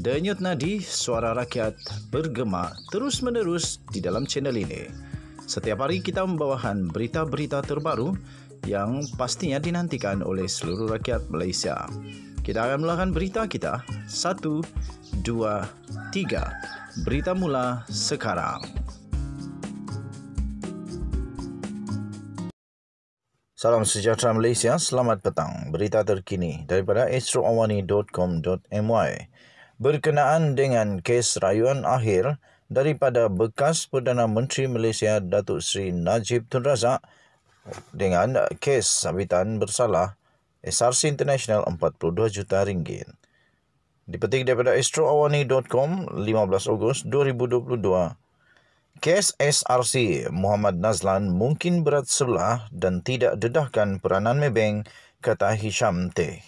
Denyut nadi suara rakyat bergema terus-menerus di dalam channel ini. Setiap hari kita membawakan berita-berita terbaru yang pastinya dinantikan oleh seluruh rakyat Malaysia. Kita akan melakukan berita kita. Satu, dua, tiga. Berita mula sekarang. Salam sejahtera Malaysia, selamat petang. Berita terkini daripada astroawani.com.my berkenaan dengan kes rayuan akhir daripada bekas Perdana Menteri Malaysia Datuk Seri Najib Tun Razak dengan kes sabitan bersalah SRC International 42 juta ringgit. Dipetik daripada astroawani.com 15 Ogos 2022. Kes SRC Muhammad Nazlan mungkin berat sebelah dan tidak dedahkan peranan Maybank kata Hisham Teh.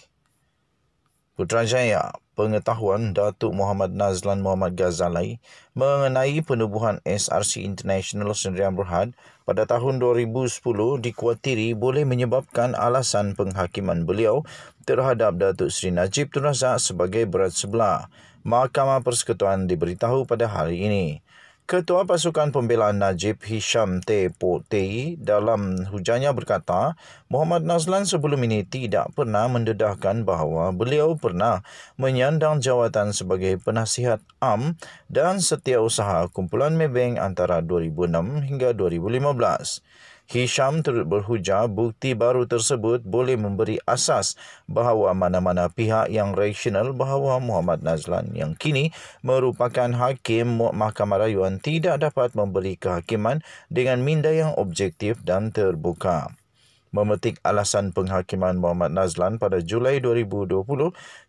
Putrajaya, pengetahuan Datuk Muhammad Nazlan Muhammad Ghazali mengenai penubuhan SRC International Sdn Bhd pada tahun 2010 dikuatiri boleh menyebabkan alasan penghakiman beliau terhadap Datuk Seri Najib Tun Razak sebagai berat sebelah. Mahkamah Persekutuan diberitahu pada hari ini. Ketua Pasukan Pembelaan Najib Hisham T. Potei dalam hujannya berkata, Muhammad Nazlan sebelum ini tidak pernah mendedahkan bahawa beliau pernah menyandang jawatan sebagai penasihat am dan setiausaha kumpulan Mebeng antara 2006 hingga 2015. Hisham turut berhujah bukti baru tersebut boleh memberi asas bahawa mana-mana pihak yang rasional bahawa Muhammad Nazlan yang kini merupakan hakim Mahkamah Rayuan tidak dapat memberi kehakiman dengan minda yang objektif dan terbuka memetik alasan penghakiman Muhammad Nazlan pada Julai 2020,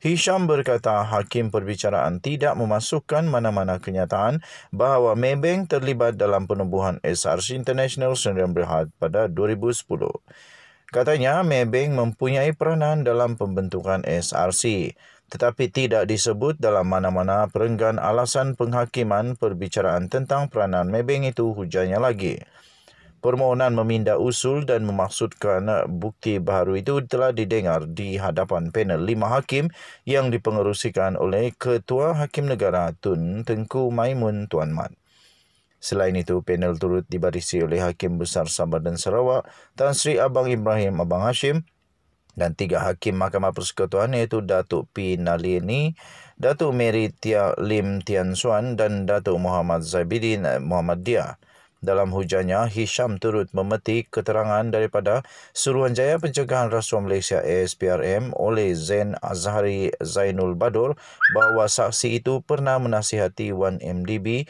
Hisham berkata hakim perbicaraan tidak memasukkan mana-mana kenyataan bahawa Maybank terlibat dalam penubuhan SRC International Sdn Bhd pada 2010. Katanya Maybank mempunyai peranan dalam pembentukan SRC tetapi tidak disebut dalam mana-mana perenggan alasan penghakiman perbicaraan tentang peranan Maybank itu hujannya lagi. Permohonan meminda usul dan memaksudkan eh, bukti baru itu telah didengar di hadapan panel lima hakim yang dipengerusikan oleh Ketua Hakim Negara Tun Tengku Maimun Tuan Mat. Selain itu, panel turut dibarisi oleh Hakim Besar Sabah dan Sarawak, Tan Sri Abang Ibrahim Abang Hashim dan tiga Hakim Mahkamah Persekutuan iaitu Datuk P. Nalini, Datuk Mary Tia Lim Tian Suan dan Datuk Muhammad Zaibidin eh, Muhammad Diah dalam hujannya, Hisham turut memetik keterangan daripada Suruhanjaya Pencegahan Rasuah Malaysia (SPRM) oleh Zain Azhari Zainul Badur bahawa saksi itu pernah menasihati 1MDB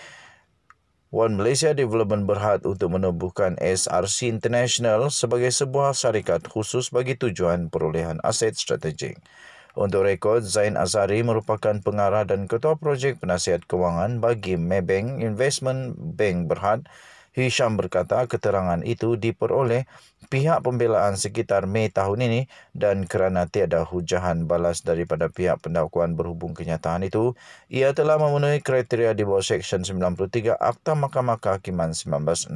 One Malaysia Development Berhad untuk menubuhkan SRC International sebagai sebuah syarikat khusus bagi tujuan perolehan aset strategik. Untuk rekod, Zain Azari merupakan pengarah dan ketua projek penasihat kewangan bagi Maybank Investment Bank Berhad. Hisham berkata keterangan itu diperoleh pihak pembelaan sekitar Mei tahun ini dan kerana tiada hujahan balas daripada pihak pendakwaan berhubung kenyataan itu, ia telah memenuhi kriteria di bawah Seksyen 93 Akta Mahkamah Kehakiman 1964.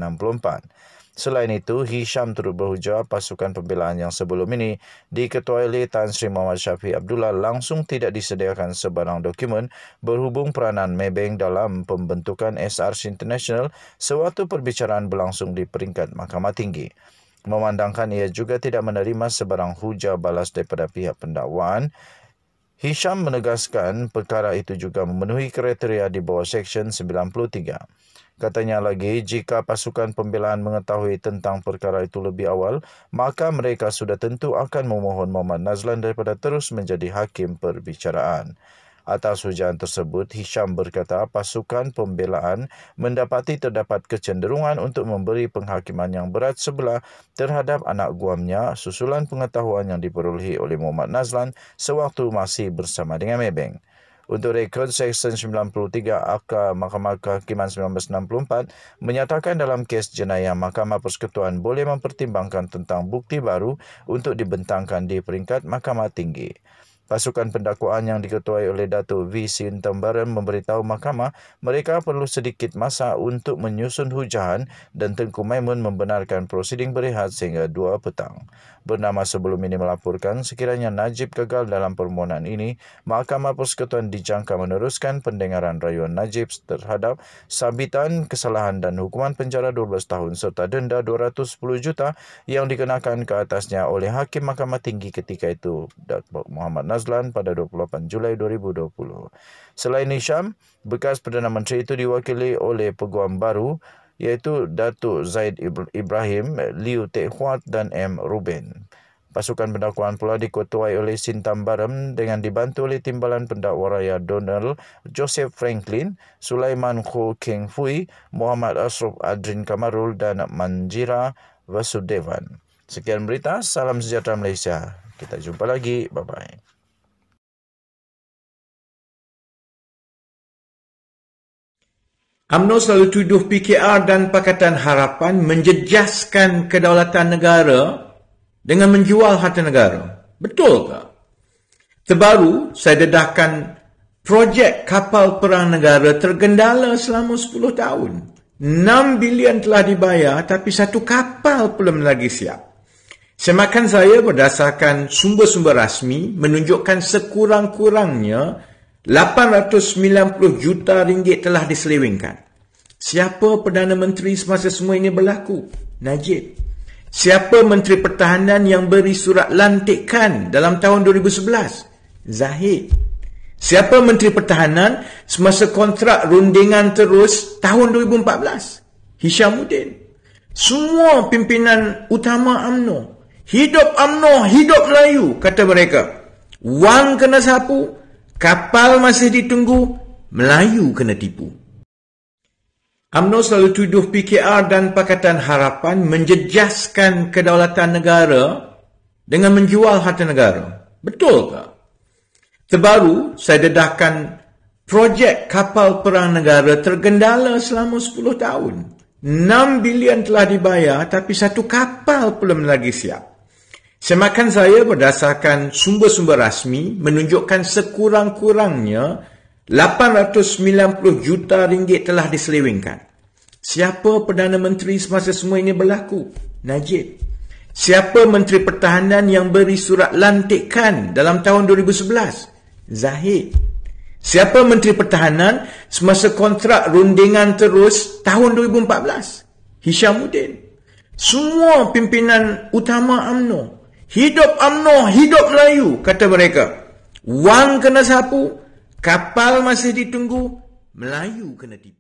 Selain itu, Hisham turut berhuja pasukan pembelaan yang sebelum ini diketuai oleh Tan Sri Muhammad Syafiq Abdullah langsung tidak disediakan sebarang dokumen berhubung peranan Maybank dalam pembentukan SRC International sewaktu perbicaraan berlangsung di peringkat Mahkamah Tinggi. Memandangkan ia juga tidak menerima sebarang hujah balas daripada pihak pendakwaan, Hisham menegaskan perkara itu juga memenuhi kriteria di bawah Seksyen 93. Katanya lagi, jika pasukan pembelaan mengetahui tentang perkara itu lebih awal, maka mereka sudah tentu akan memohon Muhammad Nazlan daripada terus menjadi hakim perbicaraan. Atas hujan tersebut, Hisham berkata pasukan pembelaan mendapati terdapat kecenderungan untuk memberi penghakiman yang berat sebelah terhadap anak guamnya susulan pengetahuan yang diperolehi oleh Muhammad Nazlan sewaktu masih bersama dengan Mebeng untuk rekod Seksyen 93 Akta Mahkamah Kehakiman 1964 menyatakan dalam kes jenayah Mahkamah Persekutuan boleh mempertimbangkan tentang bukti baru untuk dibentangkan di peringkat Mahkamah Tinggi. Pasukan pendakwaan yang diketuai oleh Datuk V. Sintambaran memberitahu mahkamah mereka perlu sedikit masa untuk menyusun hujahan dan Tengku Maimun membenarkan prosiding berehat sehingga dua petang. Bernama sebelum ini melaporkan sekiranya Najib gagal dalam permohonan ini, Mahkamah Persekutuan dijangka meneruskan pendengaran rayuan Najib terhadap sabitan kesalahan dan hukuman penjara 12 tahun serta denda 210 juta yang dikenakan ke atasnya oleh Hakim Mahkamah Tinggi ketika itu, Datuk Muhammad Najib. Azlan pada 28 Julai 2020. Selain Hisham, bekas Perdana Menteri itu diwakili oleh peguam baru iaitu Datuk Zaid Ibrahim, Liu Teck Huat dan M. Ruben. Pasukan pendakwaan pula diketuai oleh Sintam Barem dengan dibantu oleh timbalan pendakwa raya Donald Joseph Franklin, Sulaiman Ho Keng Fui, Muhammad Ashraf Adrin Kamarul dan Manjira Vasudevan. Sekian berita, salam sejahtera Malaysia. Kita jumpa lagi. Bye-bye. UMNO selalu tuduh PKR dan Pakatan Harapan menjejaskan kedaulatan negara dengan menjual harta negara. Betul ke? Terbaru, saya dedahkan projek kapal perang negara tergendala selama 10 tahun. 6 bilion telah dibayar tapi satu kapal belum lagi siap. Semakan saya berdasarkan sumber-sumber rasmi menunjukkan sekurang-kurangnya 890 juta ringgit telah diselewengkan. Siapa Perdana Menteri semasa semua ini berlaku? Najib. Siapa Menteri Pertahanan yang beri surat lantikan dalam tahun 2011? Zahid. Siapa Menteri Pertahanan semasa kontrak rundingan terus tahun 2014? Hishamuddin. Semua pimpinan utama UMNO. Hidup UMNO, hidup Melayu, kata mereka. Wang kena sapu, Kapal masih ditunggu, Melayu kena tipu. UMNO selalu tuduh PKR dan Pakatan Harapan menjejaskan kedaulatan negara dengan menjual harta negara. Betul tak? Terbaru, saya dedahkan projek kapal perang negara tergendala selama 10 tahun. 6 bilion telah dibayar tapi satu kapal belum lagi siap. Semakan saya berdasarkan sumber-sumber rasmi menunjukkan sekurang-kurangnya 890 juta ringgit telah diselewengkan. Siapa Perdana Menteri semasa semua ini berlaku? Najib. Siapa Menteri Pertahanan yang beri surat lantikan dalam tahun 2011? Zahid. Siapa Menteri Pertahanan semasa kontrak rundingan terus tahun 2014? Hishamuddin. Semua pimpinan utama UMNO Hidup amno, hidup Melayu, kata mereka. Wang kena sapu, kapal masih ditunggu, Melayu kena tipu.